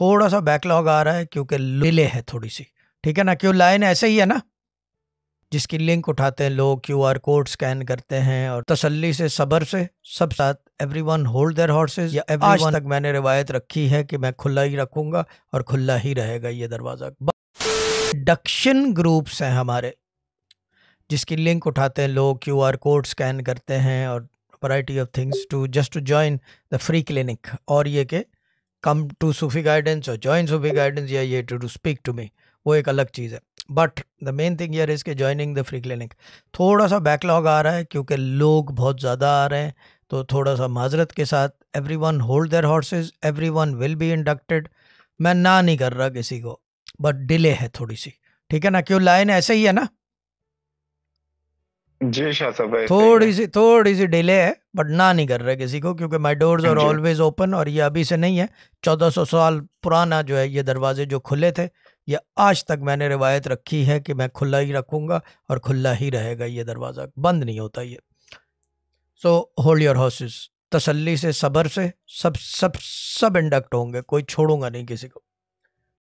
थोड़ा सा बैकलॉग आ रहा है क्योंकि लिले है थोड़ी सी ठीक है ना क्यों लाइन ऐसे ही है ना जिसकी लिंक उठाते हैं लोग क्यू आर कोड स्कैन करते हैं और तसल्ली से सबर से सब साथ everyone hold their horses या एवरी तक मैंने रिवायत रखी है कि मैं खुला ही रखूंगा और खुला ही रहेगा ये दरवाज़ा डक्शन ग्रुप्स हैं हमारे जिसकी लिंक उठाते हैं लोग क्यू आर कोड स्कैन करते हैं और variety of things to just to join the free clinic और ये के कम टू सूफी गाइडेंस और ज्वाइन सूफी गाइडेंस या ये to to speak to me वो एक अलग चीज़ है बट द मेन थिंग यार इसके ज्वाइनिंग द फ्री क्लिनिक थोड़ा सा बैकलॉग आ रहा है क्योंकि लोग बहुत ज़्यादा आ रहे हैं तो थोड़ा सा माजरत के साथ everyone hold their horses everyone will be inducted मैं ना नहीं कर रहा किसी को बट डिले है थोड़ी सी ठीक है ना क्यों लाइन ऐसे ही है ना जी शाह अच्छा, तो थोड़ी सी थोड़ी सी डिले है बट ना नहीं कर रहे किसी को क्योंकि my doors are always open और ये अभी से नहीं है चौदह सौ साल पुराना जो है ये दरवाजे जो खुले थे ये आज तक मैंने रिवायत रखी है कि मैं खुला ही रखूंगा और खुला ही रहेगा ये दरवाज़ा बंद नहीं होता ये सो होल्ड योर हाउसेस तसल्ली से सब्र से सब सब सब इंडक्ट होंगे कोई छोड़ूंगा नहीं किसी को